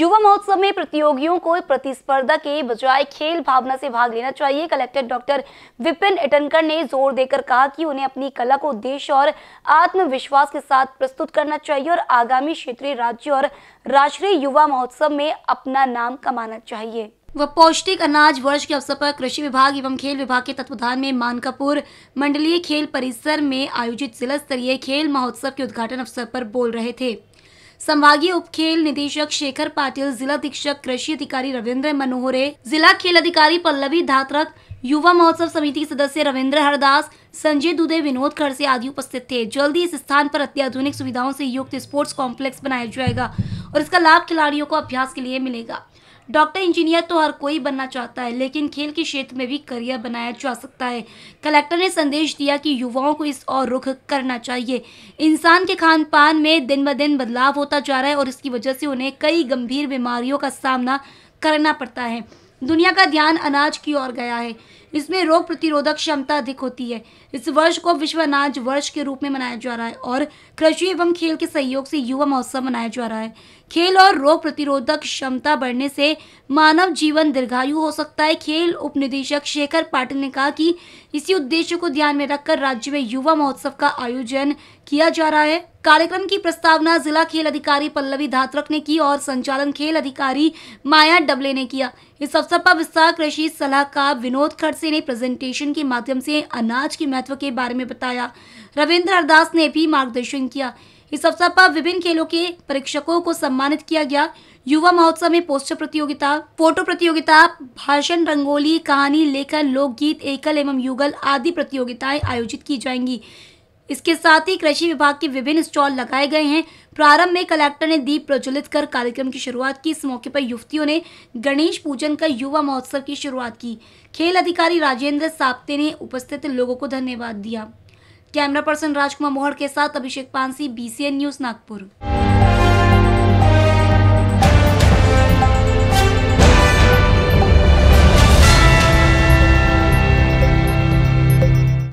युवा महोत्सव में प्रतियोगियों को प्रतिस्पर्धा के बजाय खेल भावना से भाग लेना चाहिए कलेक्टर डॉक्टर विपिन इटनकर ने जोर देकर कहा कि उन्हें अपनी कला को उद्देश्य और आत्मविश्वास के साथ प्रस्तुत करना चाहिए और आगामी क्षेत्रीय राज्य और राष्ट्रीय युवा महोत्सव में अपना नाम कमाना चाहिए व पौष्टिक अनाज वर्ष के अवसर पर कृषि विभाग एवं खेल विभाग के तत्वधान में मानकापुर मंडलीय खेल परिसर में आयोजित जिला स्तरीय खेल महोत्सव के उद्घाटन अवसर पर बोल रहे थे संभागीय उप खेल निदेशक शेखर पाटिल जिला अधीक्षक कृषि अधिकारी रविन्द्र मनोहरे जिला खेल अधिकारी पल्लवी धात्रक युवा महोत्सव समिति के सदस्य रविन्द्र हरदास संजय दुदे विनोद खड़से आदि उपस्थित थे जल्दी इस स्थान पर अत्याधुनिक सुविधाओं से युक्त स्पोर्ट्स कॉम्प्लेक्स बनाया जाएगा और इसका लाभ खिलाड़ियों को अभ्यास के लिए मिलेगा डॉक्टर इंजीनियर तो हर कोई बनना चाहता है लेकिन खेल के क्षेत्र में भी करियर बनाया जा सकता है कलेक्टर ने संदेश दिया कि युवाओं को इस और रुख करना चाहिए इंसान के खान पान में दिन ब दिन बदलाव होता जा रहा है और इसकी वजह से उन्हें कई गंभीर बीमारियों का सामना करना पड़ता है दुनिया का ध्यान अनाज की ओर गया है इसमें रोग प्रतिरोधक क्षमता अधिक होती है इस वर्ष को विश्व अनाज वर्ष के रूप में मनाया जा रहा है और कृषि एवं खेल के सहयोग से युवा महोत्सव मनाया जा रहा है खेल और रोग प्रतिरोधक क्षमता बढ़ने से मानव जीवन दीर्घायु हो सकता है खेल उपनिदेशक शेखर पाटिल ने कहा कि इसी उद्देश्य को ध्यान में रखकर राज्य में युवा महोत्सव का आयोजन किया जा रहा है कार्यक्रम की प्रस्तावना जिला खेल अधिकारी पल्लवी धात्रक ने की और संचालन खेल अधिकारी माया डबले ने किया इस अवसर पर विस्तार कृषि सलाहकार विनोद खड़ सदस्य ने प्रेजेंटेशन के माध्यम से अनाज के महत्व के बारे में बताया रविंद्र हरदास ने भी मार्गदर्शन किया इस अवसर पर विभिन्न खेलों के परीक्षकों को सम्मानित किया गया युवा महोत्सव में पोस्टर प्रतियोगिता फोटो प्रतियोगिता भाषण रंगोली कहानी लेखन लोकगीत एकल एवं युगल आदि प्रतियोगिताएं आयोजित की जाएंगी इसके साथ ही कृषि विभाग के विभिन्न स्टॉल लगाए गए हैं प्रारंभ में कलेक्टर ने दीप प्रज्वलित कर कार्यक्रम की शुरुआत की इस मौके पर युवतियों ने गणेश पूजन का युवा महोत्सव की शुरुआत की खेल अधिकारी राजेंद्र साप्ते ने उपस्थित लोगों को धन्यवाद दिया कैमरा पर्सन राजकुमार मोहर के साथ अभिषेक पानसी बी न्यूज नागपुर